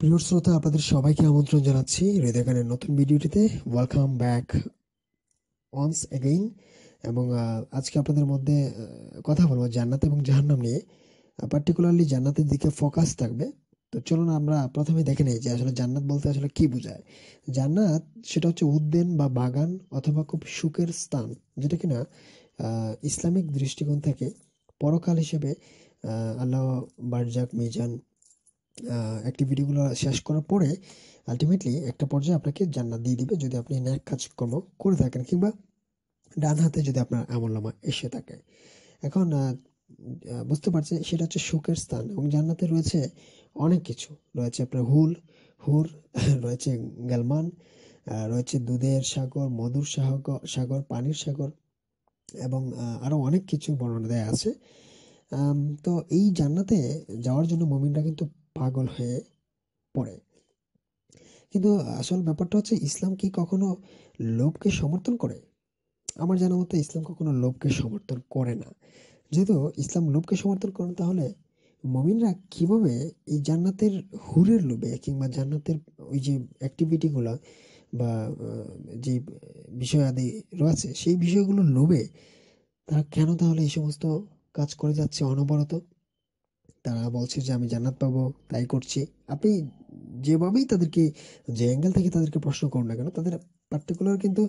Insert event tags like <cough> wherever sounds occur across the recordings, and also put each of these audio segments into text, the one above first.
প্রিয় শ্রোতা আপনাদের সবাইকে আমন্ত্রণ জানাচ্ছি হৃদয় গানের নতুন ভিডিওটিতে ওয়েলকাম ব্যাক ওয়ান্স এগেইন এবং আজকে আপনাদের মধ্যে কথা বলবো জান্নাত এবং জাহান্নাম নিয়ে পার্টিকুলারলি জান্নাতের দিকে ফোকাস থাকবে তো চলুন আমরা প্রথমে দেখে নিই যে আসলে জান্নাত বলতে আসলে কি বোঝায় জান্নাত সেটা হচ্ছে উদ্যান বা বাগান অথবা খুব সুখের স্থান যেটা কিনা ইসলামিক দৃষ্টিকোণ থেকে পরকাল হিসেবে আল্লাহ বারজাক মিজান অ্যাক্টিভিটিগুলো শেষ করার পরে আলটিমেটলি একটা পর্যায়ে আপনাকে জান্নাত দিয়ে দিবে যদি আপনি ন্যাক কাজকর্ম করে থাকেন কিংবা ডান হাতে যদি আপনার নামা এসে থাকে এখন বুঝতে পারছেন সেটা হচ্ছে সুখের স্থান এবং জান্নাতে রয়েছে অনেক কিছু রয়েছে আপনার হুল হুর <laughs> রয়েছে গ্যালমান রয়েছে দুধের সাগর মধুর সাগর সাগর পানির সাগর এবং আরও অনেক কিছু বর্ণনা দেয়া আছে তো এই জান্নাতে যাওয়ার জন্য মমিনরা কিন্তু পাগল হয়ে পড়ে কিন্তু আসল ব্যাপারটা হচ্ছে ইসলাম কি কখনো লোভকে সমর্থন করে আমার জানা মতো ইসলাম কখনো লোভকে সমর্থন করে না যেহেতু ইসলাম লোভকে সমর্থন করে তাহলে মমিনরা কিভাবে এই জান্নাতের হুরের লোভে কিংবা জান্নাতের ওই যে অ্যাক্টিভিটিগুলো বা যে বিষয় আদি রয়েছে সেই বিষয়গুলো লোভে তারা কেন তাহলে এই সমস্ত কাজ করে যাচ্ছে অনবরত তারা বলছে যে আমি জান্নাত পাব তাই করছি আপনি যেভাবেই তাদেরকে যে অ্যাঙ্গেল থেকে তাদেরকে প্রশ্ন করুন না কেন তাদের পার্টিকুলার কিন্তু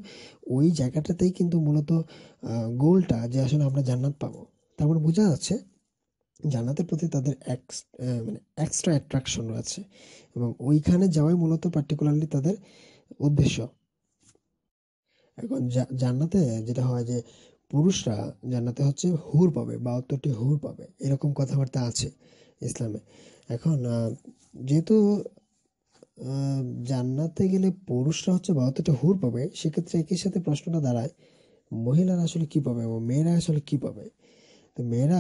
ওই জায়গাটাতেই কিন্তু মূলত গোলটা যে আসলে আমরা জান্নাত পাব তারপরে বোঝা যাচ্ছে জান্নাতের প্রতি তাদের এক্স মানে এক্সট্রা অ্যাট্রাকশন রয়েছে এবং ওইখানে যাওয়াই মূলত পার্টিকুলারলি তাদের উদ্দেশ্য এখন জান্নাতে যেটা হয় যে পুরুষরা জান্নাতে হচ্ছে হুর পাবে বাহাত্তরটি হুর পাবে এরকম কথাবার্তা আছে ইসলামে এখন যেহেতু জান্নাতে গেলে পুরুষরা হচ্ছে বাহাত্তরটা হুর পাবে সেক্ষেত্রে একই সাথে প্রশ্নটা দাঁড়ায় মহিলারা আসলে কি পাবে এবং মেয়েরা আসলে কি পাবে তো মেয়েরা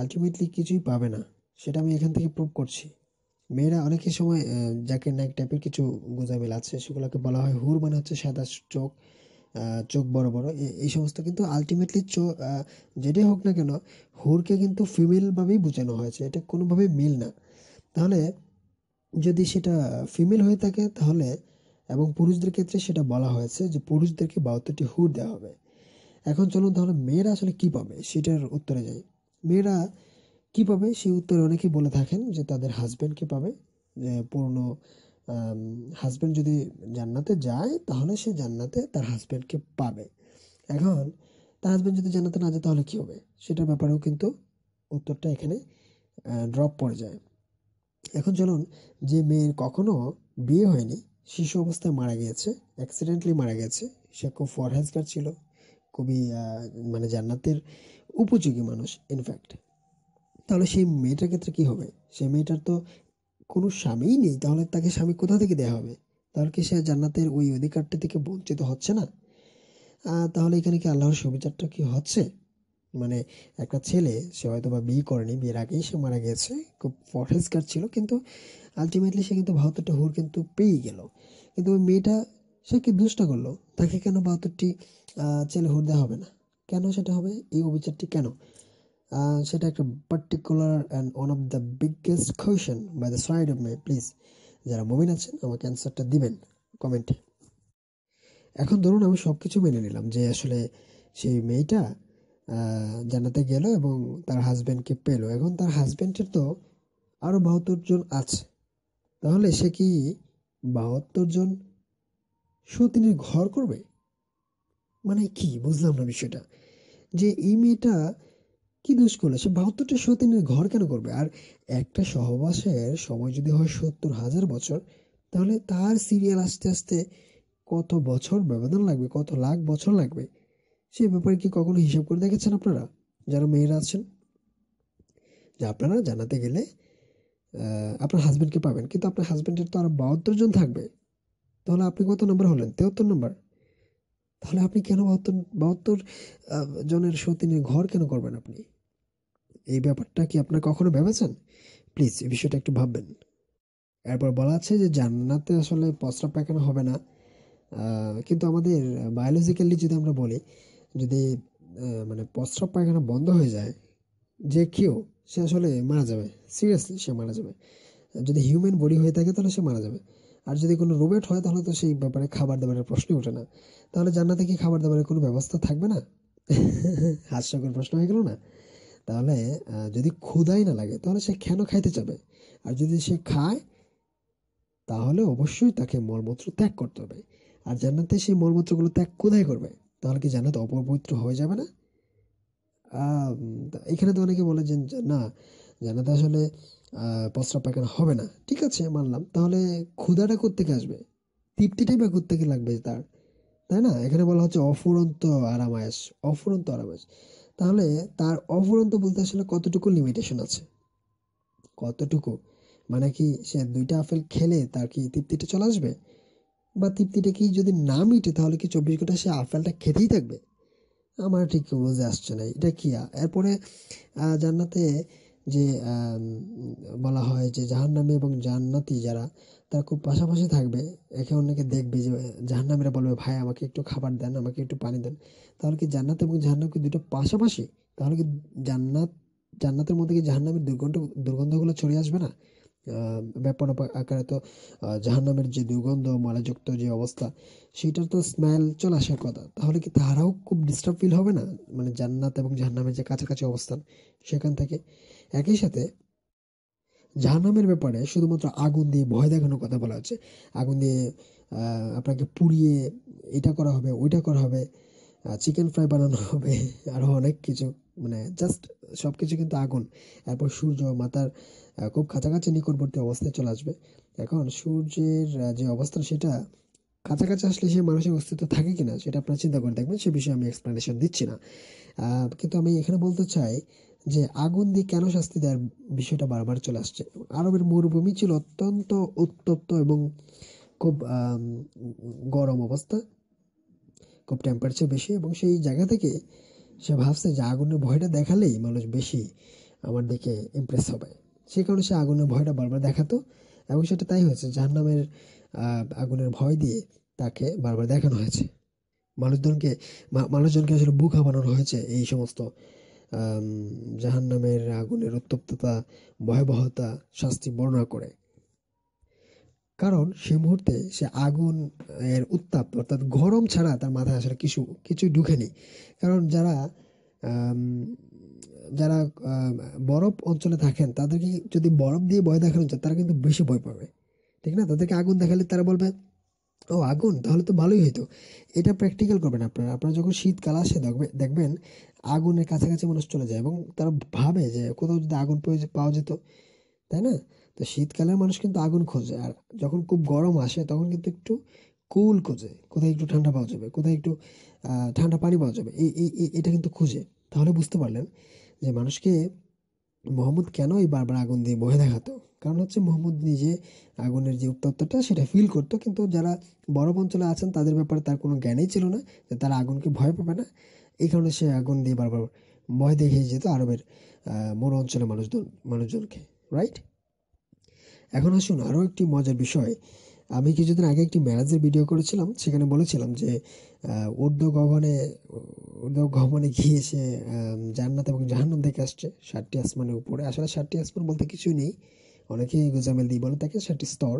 আলটিমেটলি কিছুই পাবে না সেটা আমি এখান থেকে প্রুভ করছি মেয়েরা অনেকের সময় জ্যাকেট নাইক টাইপের কিছু গোজামিল আছে সেগুলোকে বলা হয় হুর মানে হচ্ছে সাদা চোখ চোখ বড় বড় এই সমস্ত কিন্তু আলটিমেটলি চোখ যেটাই হোক না কেন হুরকে কিন্তু ফিমেলভাবেই বোঝানো হয়েছে এটা কোনোভাবে মিল না তাহলে যদি সেটা ফিমেল হয়ে থাকে তাহলে এবং পুরুষদের ক্ষেত্রে সেটা বলা হয়েছে যে পুরুষদেরকে বাহাত্তরটি হুর দেওয়া হবে এখন চলুন তাহলে মেয়েরা আসলে কী পাবে সেটার উত্তরে যাই মেয়েরা কী পাবে সেই উত্তরে অনেকেই বলে থাকেন যে তাদের হাজব্যান্ডকে পাবে যে পুরনো হাজব্যান্ড যদি জান্নাতে যায় তাহলে সে জান্নাতে তার হাজব্যান্ডকে পাবে এখন তার হাজব্যান্ড যদি জান্নাতে না যায় তাহলে কী হবে সেটার ব্যাপারেও কিন্তু উত্তরটা এখানে ড্রপ পড়ে যায় এখন চলুন যে মেয়ের কখনো বিয়ে হয়নি শিশু অবস্থায় মারা গিয়েছে অ্যাক্সিডেন্টলি মারা গেছে সে খুব ফরহেজগার ছিল খুবই মানে জান্নাতের উপযোগী মানুষ ইনফ্যাক্ট তাহলে সেই মেয়েটার ক্ষেত্রে কী হবে সেই মেয়েটার তো কোনো স্বামীই নেই তাহলে তাকে স্বামী কোথা থেকে দেওয়া হবে তাহলে কি সে জান্নাতের ওই অধিকারটা থেকে বঞ্চিত হচ্ছে না তাহলে এখানে কি আল্লাহর সুবিচারটা কি হচ্ছে মানে একটা ছেলে সে হয়তো বা বিয়ে করেনি বিয়ের আগেই সে মারা গেছে খুব পরিষ্কার ছিল কিন্তু আলটিমেটলি সে কিন্তু বাহাত্তরটি হুর কিন্তু পেয়ে গেল কিন্তু ওই মেয়েটা সে কি দুষ্ট করলো তাকে কেন বাহাত্তরটি ছেলে হুর দেওয়া হবে না কেন সেটা হবে এই অবিচারটি কেন সেটা একটা particular and one of the biggest question by the side of my please যারা মুমিন আছেন আমাকে অ্যান্সারটা দিবেন কমেন্টে এখন ধরুন আমি সব কিছু মেনে নিলাম যে আসলে সেই মেয়েটা জানাতে গেল এবং তার হাজব্যান্ডকে পেল এখন তার হাজব্যান্ডের তো আরও বাহাত্তর জন আছে তাহলে সে কি বাহাত্তর জন তিনি ঘর করবে মানে কি বুঝলাম না বিষয়টা যে এই মেয়েটা কি দোষ করলে সে বাহাত্তরটা সতীনের ঘর কেন করবে আর একটা সহবাসের সময় যদি হয় সত্তর হাজার বছর তাহলে তার সিরিয়াল আস্তে আস্তে কত বছর ব্যবধান লাগবে কত লাখ বছর লাগবে সে ব্যাপারে কি কখনো হিসাব করে দেখেছেন আপনারা যারা মেয়েরা আছেন যে আপনারা জানাতে গেলে আপনার হাজব্যান্ডকে পাবেন কিন্তু আপনার হাজব্যান্ডের তো আরও বাহাত্তর জন থাকবে তাহলে আপনি কত নম্বর হলেন তেহত্তর নম্বর তাহলে আপনি কেন বাহাত্তর বাহাত্তর জনের সতীনের ঘর কেন করবেন আপনি এই ব্যাপারটা কি আপনারা কখনো ভেবেছেন প্লিজ এই বিষয়টা একটু ভাববেন এরপর বলা আছে যে জান্নাতে আসলে প্রস্রাব পায়খানা হবে না কিন্তু আমাদের বায়োলজিক্যালি যদি আমরা বলি যদি মানে প্রস্রাব পায়খানা বন্ধ হয়ে যায় যে কেউ সে আসলে মারা যাবে সিরিয়াসলি সে মারা যাবে যদি হিউম্যান বডি হয়ে থাকে তাহলে সে মারা যাবে আর যদি কোনো রোবট হয় তাহলে তো সেই ব্যাপারে খাবার দাবারের প্রশ্নই ওঠে না তাহলে জান্নাতে কি খাবার দাবারের কোনো ব্যবস্থা থাকবে না <laughs> হাস্যকর প্রশ্ন হয়ে গেল না তাহলে যদি ক্ষুধাই না লাগে তাহলে সে কেন খাইতে যাবে আর যদি সে খায় তাহলে অবশ্যই তাকে মলমূত্র ত্যাগ করতে হবে আর জান্নাতে সেই মলমূত্রগুলো ত্যাগ কোথায় করবে তাহলে কি জান্নাত অপবিত্র হয়ে যাবে না এখানে তো অনেকে বলে যে না জান্নাতে আসলে প্রস্রাব পায়খানা হবে না ঠিক আছে মানলাম তাহলে ক্ষুধাটা কোত্থেকে আসবে তৃপ্তিটাই বা কোত্থেকে লাগবে তার তাই না এখানে বলা হচ্ছে অফুরন্ত আরামায়াস অফুরন্ত আরামায়াস তাহলে তার অফুরন্ত বলতে আসলে কতটুকু লিমিটেশন আছে কতটুকু মানে কি সে দুইটা আপেল খেলে তার কি তৃপ্তিটা চলে আসবে বা তৃপ্তিটা কি যদি না মিটে তাহলে কি চব্বিশ ঘন্টা সে আপেলটা খেতেই থাকবে আমার ঠিক বুঝে আসছে না এটা কি এরপরে জান্নাতে যে বলা হয় যে জাহান্নামী এবং জান্নাতি যারা তারা খুব পাশাপাশি থাকবে একে অন্যকে দেখবে যে জাহান্নামীরা বলবে ভাই আমাকে একটু খাবার দেন আমাকে একটু পানি দেন তাহলে কি জান্নাত এবং জাহান্নাম কি দুটো পাশাপাশি তাহলে কি জান্নাত জান্নাতের মধ্যে কি জাহান্নামের দুর্গন্ধ দুর্গন্ধগুলো ছড়িয়ে আসবে না ব্যাপন আকারে তো জাহান্নামের যে দুর্গন্ধ মালাযুক্ত যে অবস্থা সেটার তো স্মেল চলে আসার কথা তাহলে কি তারাও খুব ডিস্টার্ব ফিল হবে না মানে জান্নাত এবং জাহান্নামের যে কাছাকাছি অবস্থান সেখান থেকে একই সাথে জাহান্নামের ব্যাপারে শুধুমাত্র আগুন দিয়ে ভয় দেখানোর কথা বলা হচ্ছে আগুন দিয়ে আপনাকে পুড়িয়ে এটা করা হবে ওইটা করা হবে চিকেন ফ্রাই বানানো হবে আরও অনেক কিছু মানে জাস্ট সব কিছু কিন্তু আগুন এরপর সূর্য মাতার খুব কাছাকাছি নিকটবর্তী অবস্থায় চলে আসবে এখন সূর্যের যে অবস্থা সেটা কাছাকাছি আসলে সে মানুষের অস্তিত্ব থাকে কিনা সেটা আপনারা চিন্তা করে দেখবেন সে বিষয়ে আমি এক্সপ্লেনেশন দিচ্ছি না কিন্তু আমি এখানে বলতে চাই যে আগুন দিয়ে কেন শাস্তি দেওয়ার বিষয়টা বারবার চলে আসছে আরবের মরুভূমি ছিল অত্যন্ত উত্তপ্ত এবং খুব গরম অবস্থা খুব টেম্পারেচার বেশি এবং সেই জায়গা থেকে সে ভাবছে যে আগুনের ভয়টা দেখালেই মানুষ বেশি আমার দিকে ইমপ্রেস হবে সেই কারণে সে আগুনের ভয়টা বারবার দেখাতো এবং সেটা তাই হয়েছে জাহান্নামের আগুনের ভয় দিয়ে তাকে বারবার দেখানো হয়েছে মানুষজনকে মানুষজনকে আসলে বুকা বানানো হয়েছে এই সমস্ত জাহান নামের আগুনের উত্তপ্ততা ভয়াবহতা শাস্তি বর্ণনা করে কারণ সে মুহূর্তে সে আগুন এর উত্তাপ অর্থাৎ গরম ছাড়া তার মাথায় আসলে কিছু কিছুই ঢুকেনি কারণ যারা যারা বরফ অঞ্চলে থাকেন তাদেরকে যদি বরফ দিয়ে ভয় দেখানো যায় তারা কিন্তু বেশি ভয় পাবে ঠিক না তাদেরকে আগুন দেখালে তারা বলবে ও আগুন তাহলে তো ভালোই হইতো এটা প্র্যাকটিক্যাল করবেন আপনারা আপনারা যখন শীতকাল আসে দেখবেন আগুনের কাছাকাছি মানুষ চলে যায় এবং তারা ভাবে যে কোথাও যদি আগুন পাওয়া যেত তাই না তো শীতকালে মানুষ কিন্তু আগুন খোঁজে আর যখন খুব গরম আসে তখন কিন্তু একটু কুল খোঁজে কোথায় একটু ঠান্ডা পাওয়া যাবে কোথায় একটু ঠান্ডা পানি পাওয়া যাবে এই এই এটা কিন্তু খুঁজে তাহলে বুঝতে পারলেন যে মানুষকে মোহাম্মদ কেন এই বারবার আগুন দিয়ে বয়ে দেখাতো কারণ হচ্ছে মোহাম্মদ নিজে আগুনের যে উত্তপ্তটা সেটা ফিল করতো কিন্তু যারা বরফ অঞ্চলে আছেন তাদের ব্যাপারে তার কোনো জ্ঞানই ছিল না যে তারা আগুনকে ভয় পাবে না এই কারণে সে আগুন দিয়ে বারবার ভয় দেখিয়ে যেত আরবের মন অঞ্চলের মানুষজন মানুষজনকে রাইট এখন আসুন আরও একটি মজার বিষয় আমি কিছুদিন আগে একটি ম্যারাজের ভিডিও করেছিলাম সেখানে বলেছিলাম যে উর্ধ গগনে উর্ধ গগনে গিয়ে সে জান্নাত এবং জাহান্নাম দেখে আসছে ষাটটি আসমানের উপরে আসলে ষাটটি আসমান বলতে কিছুই নেই অনেকেই গোজামেল দিয়ে বলে থাকে ষাটটি স্তর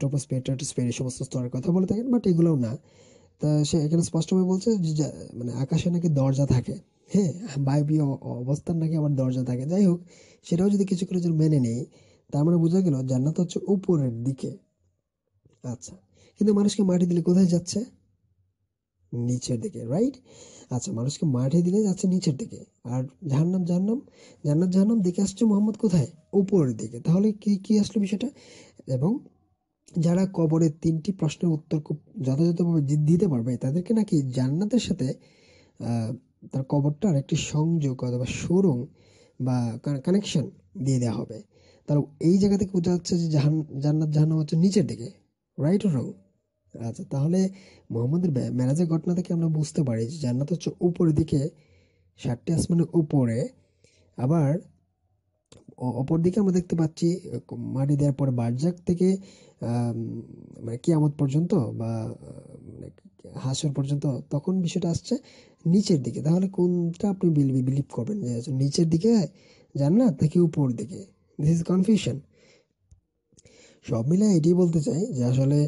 টোপোস্পেট টোটোস্পেট এই সমস্ত স্তরের কথা বলে থাকেন বাট এগুলোও না তা সে এখানে স্পষ্টভাবে বলছে যে মানে আকাশে নাকি দরজা থাকে হ্যাঁ বায়বীয় অবস্থান নাকি আমার দরজা থাকে যাই হোক সেটাও যদি কিছু করে যদি মেনে নেই তার মানে বোঝা গেল জান্নাত হচ্ছে উপরের দিকে আচ্ছা কিন্তু মানুষকে মাটি দিলে কোথায় যাচ্ছে নিচের দিকে রাইট আচ্ছা মানুষকে মাঠে দিলে যাচ্ছে নিচের দিকে আর জাহান্নাম জাহান্নাম জান্নাত জাহান্নাম দিকে আসছে মোহাম্মদ কোথায় উপরের দিকে তাহলে কি কি আসলো বিষয়টা এবং যারা কবরের তিনটি প্রশ্নের উত্তর খুব যথাযথভাবে দিতে পারবে তাদেরকে নাকি জান্নাতের সাথে তার কবরটার একটি সংযোগ অথবা শোরুম বা কানেকশন দিয়ে দেওয়া হবে তার এই জায়গা থেকে বোঝা যাচ্ছে যে জাহান জান্নাত জাহান্নাম হচ্ছে নিচের দিকে রাইট রং আচ্ছা তাহলে মোহাম্মদের ম্যারাজের ঘটনা থেকে আমরা বুঝতে পারি যে জান্নাত হচ্ছে উপরের দিকে সাতটি আসমানের উপরে আবার অপরদিকে আমরা দেখতে পাচ্ছি মাটি দেওয়ার পর বারজাক থেকে মানে কিয়ামত পর্যন্ত বা মানে হাসর পর্যন্ত তখন বিষয়টা আসছে নিচের দিকে তাহলে কোনটা আপনি বিলিভ করবেন যে নিচের দিকে যান না থেকে উপর দিকে দিস ইজ কনফিউশন সব মিলে এটি বলতে চাই যে আসলে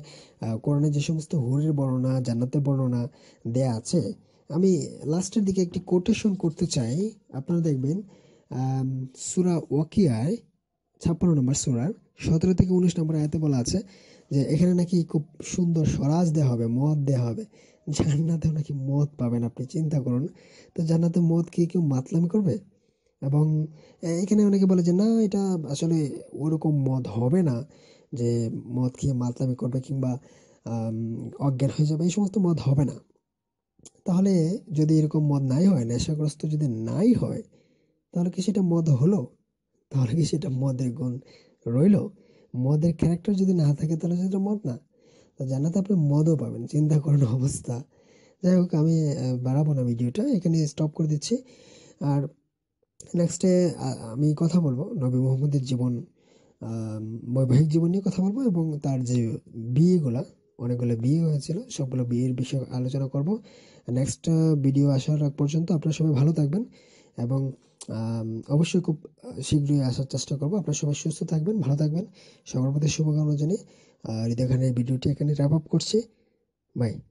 কোরআনে যে সমস্ত হুরের বর্ণনা জান্নাতের বর্ণনা দেয়া আছে আমি লাস্টের দিকে একটি কোটেশন করতে চাই আপনারা দেখবেন সুরা ওয়াকিয়ায় ছাপ্পান্ন নম্বর সুরার সতেরো থেকে উনিশ নম্বর আয়তে বলা আছে যে এখানে নাকি খুব সুন্দর স্বরাজ দেওয়া হবে মদ দেওয়া হবে জান্নাতেও নাকি মদ পাবেন আপনি চিন্তা করুন তো জান্নাতে মদ কি কেউ মাতলামি করবে এবং এখানে অনেকে বলে যে না এটা আসলে ওরকম মদ হবে না যে মদ খেয়ে মাতলামি করবে কিংবা অজ্ঞান হয়ে যাবে এই সমস্ত মদ হবে না তাহলে যদি এরকম মদ নাই হয় নেশাগ্রস্ত যদি নাই হয় তাহলে কি সেটা মদ হলো তাহলে কি সেটা মদের গুণ রইল মদের ক্যারেক্টার যদি না থাকে তাহলে সেটা মদ না তো জানাতে আপনি মদও পাবেন চিন্তা করেন অবস্থা যাই হোক আমি বাড়াবো না ভিডিওটা এখানে স্টপ করে দিচ্ছি আর নেক্সটে আমি কথা বলবো নবী মোহাম্মদের জীবন বৈবাহিক জীবন নিয়ে কথা বলবো এবং তার যে বিয়েগুলা অনেকগুলো বিয়ে হয়েছিল সবগুলো বিয়ের বিষয়ে আলোচনা করব নেক্সট ভিডিও আসার পর্যন্ত আপনারা সবাই ভালো থাকবেন এবং অবশ্যই খুব শীঘ্রই আসার চেষ্টা করবো আপনার সবাই সুস্থ থাকবেন ভালো থাকবেন সবার প্রতি শুভকামনা জানিয়ে হৃদয় খানের ভিডিওটি এখানে র্যাপ আপ করছি বাই